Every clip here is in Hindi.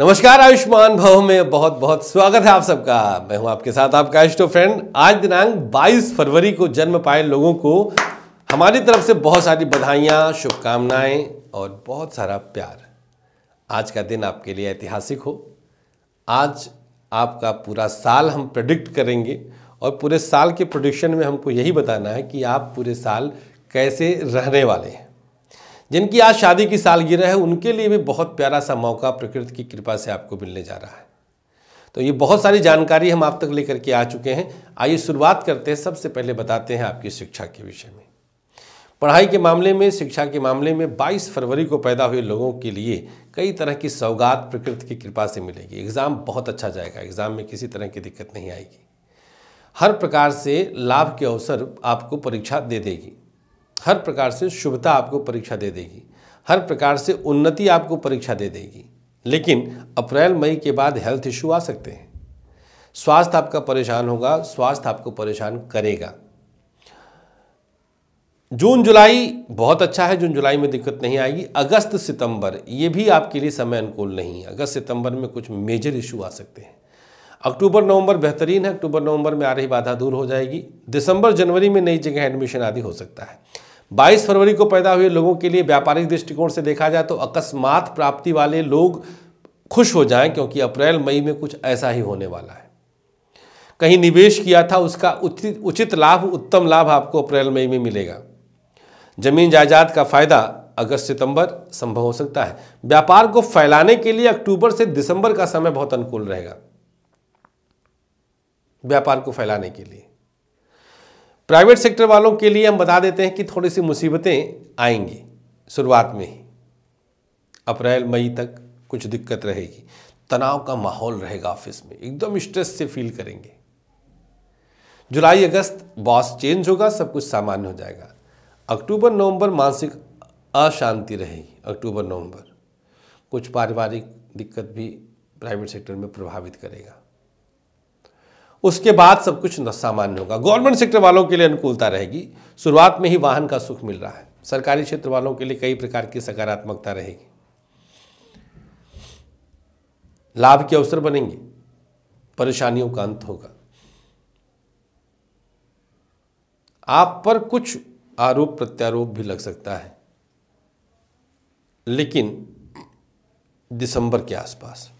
नमस्कार आयुष्मान भव में बहुत बहुत स्वागत है आप सबका मैं हूं आपके साथ आपका आयुष फ्रेंड आज दिनांक 22 फरवरी को जन्म पाए लोगों को हमारी तरफ से बहुत सारी बधाइयाँ शुभकामनाएं और बहुत सारा प्यार आज का दिन आपके लिए ऐतिहासिक हो आज आपका पूरा साल हम प्रडिक्ट करेंगे और पूरे साल के प्रोडिक्शन में हमको यही बताना है कि आप पूरे साल कैसे रहने वाले हैं जिनकी आज शादी की सालगिरह है उनके लिए भी बहुत प्यारा सा मौका प्रकृति की कृपा से आपको मिलने जा रहा है तो ये बहुत सारी जानकारी हम आप तक लेकर के आ चुके हैं आइए शुरुआत करते हैं सबसे पहले बताते हैं आपकी शिक्षा के विषय में पढ़ाई के मामले में शिक्षा के मामले में 22 फरवरी को पैदा हुए लोगों के लिए कई तरह की सौगात प्रकृति की कृपा से मिलेगी एग्ज़ाम बहुत अच्छा जाएगा एग्ज़ाम में किसी तरह की दिक्कत नहीं आएगी हर प्रकार से लाभ के अवसर आपको परीक्षा दे देगी हर प्रकार से शुभता आपको परीक्षा दे देगी हर प्रकार से उन्नति आपको परीक्षा दे देगी लेकिन अप्रैल मई के बाद हेल्थ इश्यू आ सकते हैं स्वास्थ्य आपका परेशान होगा स्वास्थ्य आपको परेशान करेगा जून जुलाई बहुत अच्छा है जून जुलाई में दिक्कत नहीं आएगी अगस्त सितंबर ये भी आपके लिए समय अनुकूल नहीं है अगस्त सितंबर में कुछ मेजर इशू आ सकते हैं अक्टूबर नवंबर बेहतरीन है अक्टूबर नवंबर में आ रही बाधा दूर हो जाएगी दिसंबर जनवरी में नई जगह एडमिशन आदि हो सकता है 22 फरवरी को पैदा हुए लोगों के लिए व्यापारिक दृष्टिकोण से देखा जाए तो अकस्मात प्राप्ति वाले लोग खुश हो जाएं क्योंकि अप्रैल मई में कुछ ऐसा ही होने वाला है कहीं निवेश किया था उसका उचित उचित लाभ उत्तम लाभ आपको अप्रैल मई में मिलेगा जमीन जायदाद का फायदा अगस्त सितंबर संभव हो सकता है व्यापार को फैलाने के लिए अक्टूबर से दिसंबर का समय बहुत अनुकूल रहेगा व्यापार को फैलाने के लिए प्राइवेट सेक्टर वालों के लिए हम बता देते हैं कि थोड़ी सी मुसीबतें आएंगी शुरुआत में ही अप्रैल मई तक कुछ दिक्कत रहेगी तनाव का माहौल रहेगा ऑफिस में एकदम स्ट्रेस से फील करेंगे जुलाई अगस्त बॉस चेंज होगा सब कुछ सामान्य हो जाएगा अक्टूबर नवंबर मानसिक अशांति रहेगी अक्टूबर नवंबर कुछ पारिवारिक दिक्कत भी प्राइवेट सेक्टर में प्रभावित करेगा उसके बाद सब कुछ सामान्य होगा गवर्नमेंट सेक्टर वालों के लिए अनुकूलता रहेगी शुरुआत में ही वाहन का सुख मिल रहा है सरकारी क्षेत्र वालों के लिए कई प्रकार की सकारात्मकता रहेगी लाभ के अवसर बनेंगे परेशानियों का अंत होगा आप पर कुछ आरोप प्रत्यारोप भी लग सकता है लेकिन दिसंबर के आसपास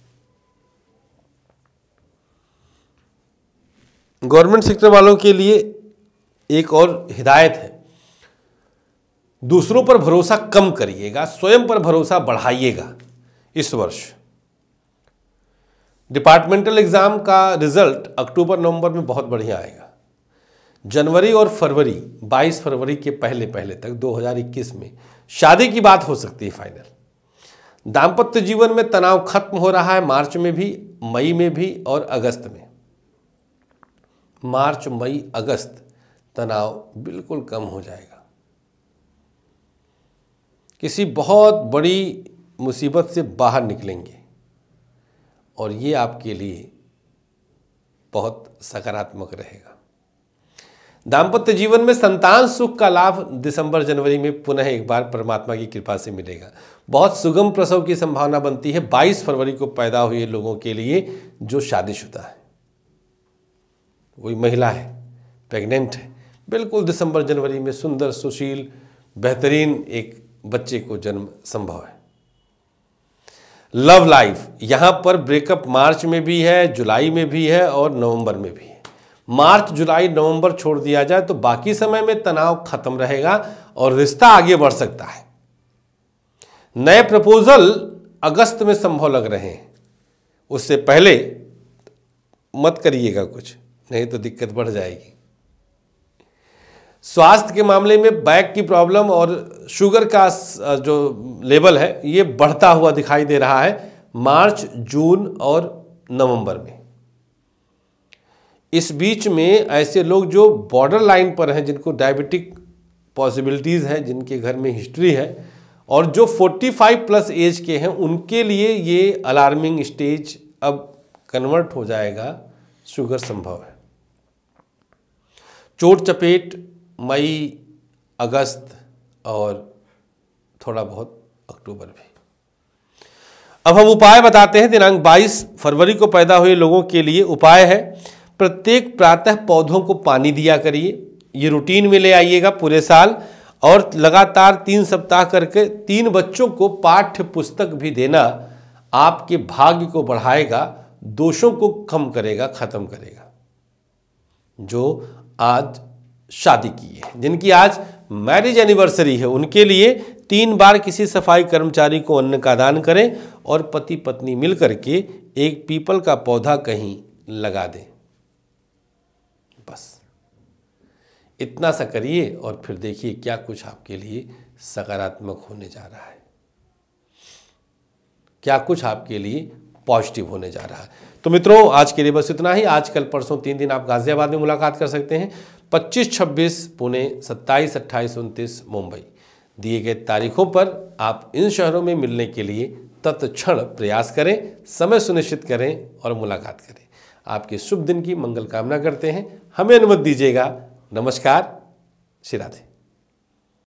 गवर्नमेंट सेक्टर वालों के लिए एक और हिदायत है दूसरों पर भरोसा कम करिएगा स्वयं पर भरोसा बढ़ाइएगा इस वर्ष डिपार्टमेंटल एग्ज़ाम का रिजल्ट अक्टूबर नवंबर में बहुत बढ़िया आएगा जनवरी और फरवरी 22 फरवरी के पहले पहले तक 2021 में शादी की बात हो सकती है फाइनल दाम्पत्य जीवन में तनाव खत्म हो रहा है मार्च में भी मई में भी और अगस्त में मार्च मई अगस्त तनाव बिल्कुल कम हो जाएगा किसी बहुत बड़ी मुसीबत से बाहर निकलेंगे और ये आपके लिए बहुत सकारात्मक रहेगा दाम्पत्य जीवन में संतान सुख का लाभ दिसंबर जनवरी में पुनः एक बार परमात्मा की कृपा से मिलेगा बहुत सुगम प्रसव की संभावना बनती है 22 फरवरी को पैदा हुए लोगों के लिए जो शादीशुदा है वही महिला है प्रेग्नेंट है बिल्कुल दिसंबर जनवरी में सुंदर सुशील बेहतरीन एक बच्चे को जन्म संभव है लव लाइफ यहां पर ब्रेकअप मार्च में भी है जुलाई में भी है और नवंबर में भी है मार्च जुलाई नवंबर छोड़ दिया जाए तो बाकी समय में तनाव खत्म रहेगा और रिश्ता आगे बढ़ सकता है नए प्रपोजल अगस्त में संभव लग रहे हैं उससे पहले मत करिएगा कुछ नहीं तो दिक्कत बढ़ जाएगी स्वास्थ्य के मामले में बैक की प्रॉब्लम और शुगर का जो लेवल है ये बढ़ता हुआ दिखाई दे रहा है मार्च जून और नवंबर में इस बीच में ऐसे लोग जो बॉर्डर लाइन पर हैं जिनको डायबिटिक पॉसिबिलिटीज़ हैं जिनके घर में हिस्ट्री है और जो 45 प्लस एज के हैं उनके लिए ये अलार्मिंग स्टेज अब कन्वर्ट हो जाएगा शुगर संभव है चोट चपेट मई अगस्त और थोड़ा बहुत अक्टूबर भी अब हम उपाय बताते हैं दिनांक 22 फरवरी को पैदा हुए लोगों के लिए उपाय है प्रत्येक प्रातः पौधों को पानी दिया करिए ये रूटीन में ले आइएगा पूरे साल और लगातार तीन सप्ताह करके तीन बच्चों को पाठ्य पुस्तक भी देना आपके भाग्य को बढ़ाएगा दोषों को कम करेगा ख़त्म करेगा जो आज शादी की है जिनकी आज मैरिज एनिवर्सरी है उनके लिए तीन बार किसी सफाई कर्मचारी को अन्न का दान करें और पति पत्नी मिलकर के एक पीपल का पौधा कहीं लगा दें बस इतना सा करिए और फिर देखिए क्या कुछ आपके लिए सकारात्मक होने जा रहा है क्या कुछ आपके लिए पॉजिटिव होने जा रहा है तो मित्रों आज के लिए बस इतना ही आज कल परसों तीन दिन आप गाजियाबाद में मुलाकात कर सकते हैं 25, 26 पुणे 27, 28, 29 मुंबई दिए गए तारीखों पर आप इन शहरों में मिलने के लिए तत्क्षण प्रयास करें समय सुनिश्चित करें और मुलाकात करें आपके शुभ दिन की मंगल कामना करते हैं हमें अनुमति दीजिएगा नमस्कार श्री राधे